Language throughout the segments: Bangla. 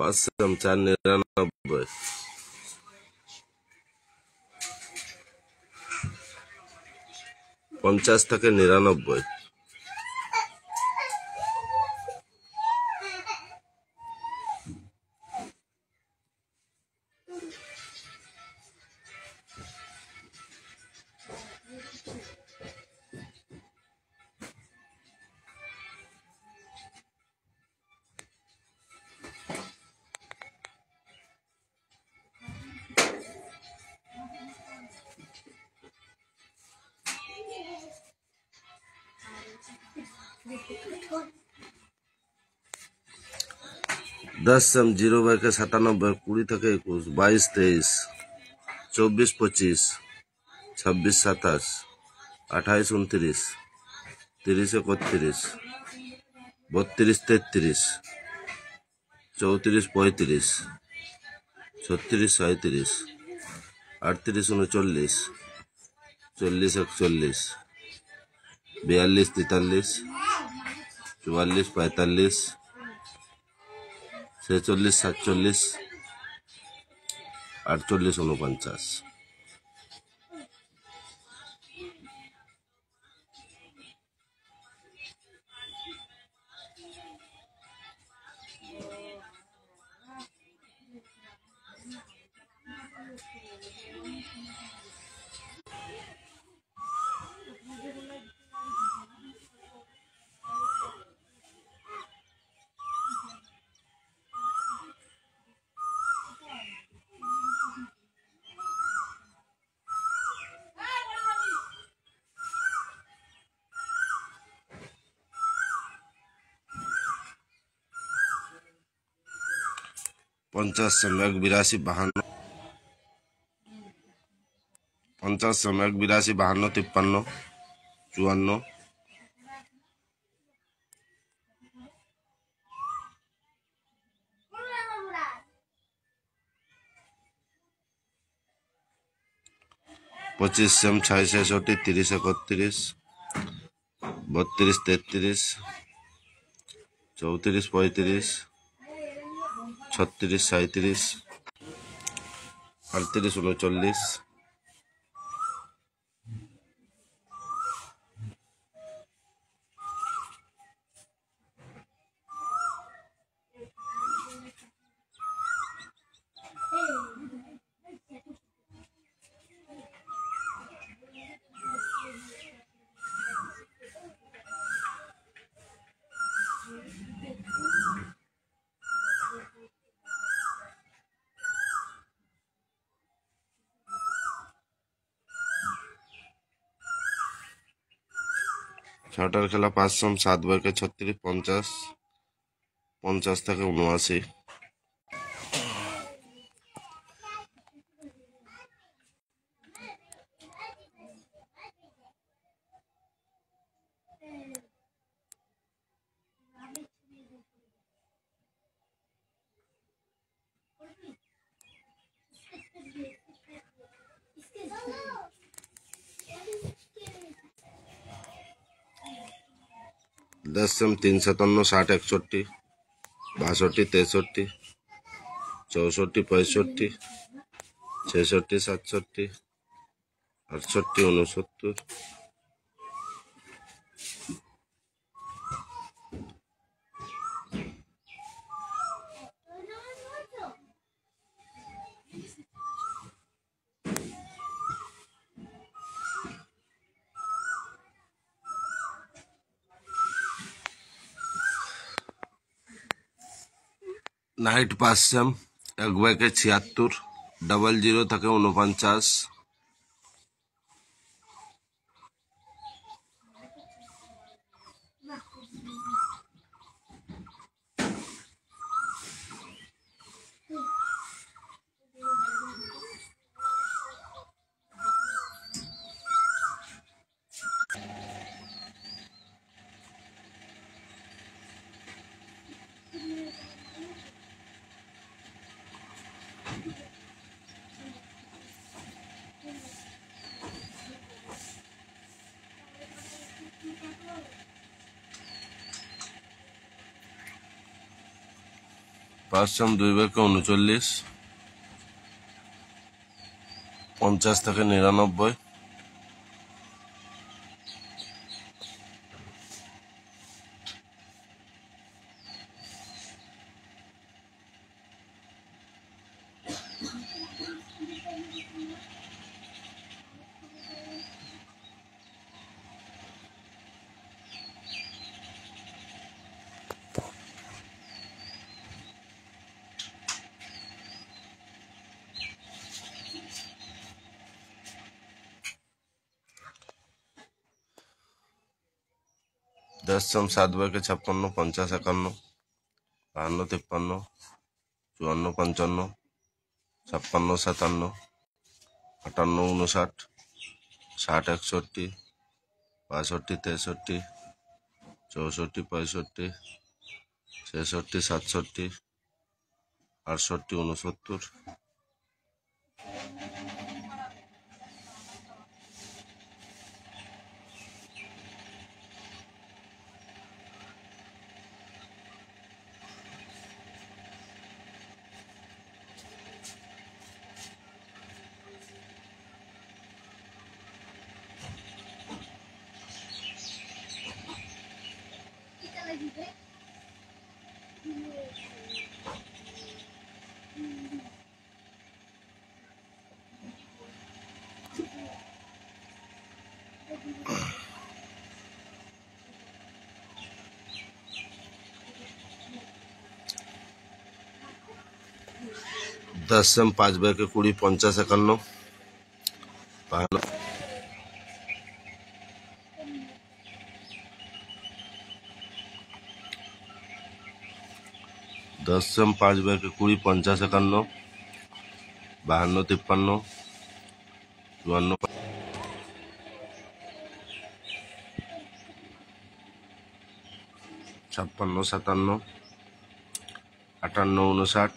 পাঁচশাম চার নিরানব্বই পঞ্চাশ থেকে নিরানব্বই দশম জিরো বাইকে সাতানব্বই কুড়ি থেকে একুশ বাইশ তেইশ চব্বিশ পঁচিশ ছাব্বিশ সাতাশ আঠাইশ উনত্রিশ তিরিশ একত্রিশ বত্রিশ তেত্রিশ চৌত্রিশ পঁয়ত্রিশ ছত্রিশ সাঁত্রিশ আটত্রিশ উনচল্লিশ চল্লিশ একচল্লিশ বিয়াল্লিশ তেতাল্লিশ চুয়াল্লিশ পঁয়তাল্লিশ ছেচল্লিশ সাতচল্লিশ আটচল্লিশ উনপঞ্চাশ পঞ্চাশ সম্যক বিরাশি বাহান্ন পঞ্চাশ সম্যক বিরাশি বাহান্ন তিপ্পান্ন চুয়ান্ন পঁচিশ সেম ছয় ছেষট্টি তিরিশ একত্রিশ বত্রিশ তেত্রিশ চৌত্রিশ পঁয়ত্রিশ ছত্রিশ সাঁত্রিশ আটত্রিশ উনচল্লিশ ছটার খেলা পাঁচ সাত বয়কে ছত্রিশ পঞ্চাশ পঞ্চাশ থেকে উনআশি দশম তিন সাতান্ন ষাট একষট্টি বাষট্টি তেষট্টি চৌষট্টি পঁয়ষট্টি ছেষট্টি সাতষট্টি আটষট্টি উনসত্তর নাইট পাসম এক ব্যাগে ছিয়াত্তর ডাবল জিরো থাকে উনপঞ্চাশ পাঁচশাম দুই বাক্যে উনচল্লিশ পঞ্চাশ থেকে নিরানব্বই दसम सात बार के छप्पन पंचाश एकान्न बाहान्न तिप्पन्न চুয়ান্ন পঞ্চান্ন ছাপ্পান্ন সাতান্ন আটান্ন উনষাট ষাট একষট্টি বাষট্টি তেষট্টি চৌষট্টি পঁয়ষট্টি ছেষট্টি সাতষট্টি আটষট্টি উনসত্তর আশ্রম পাঁচ বাকে কুড়ি পঞ্চাশ একান্ন বাহান্ন দশম পাঁচ বাকে কুড়ি পঞ্চাশ একান্ন বাহান্ন তিপ্পান্ন চুয়ান্ন ছাপ্পান্ন সাতান্ন আটান্ন উনষাট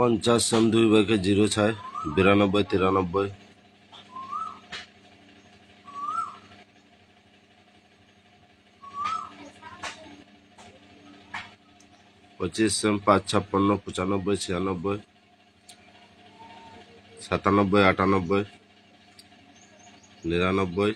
পঞ্চাশ সাম দুই বাইকে জিরো ছয় বিরানব্বই তিরানব্বই পঁচিশ সাম পাঁচ ছাপ্পান্ন পঁচানব্বই ছিয়ানব্বই সাতানব্বই আটানব্বই নিরানব্বই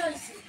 二次。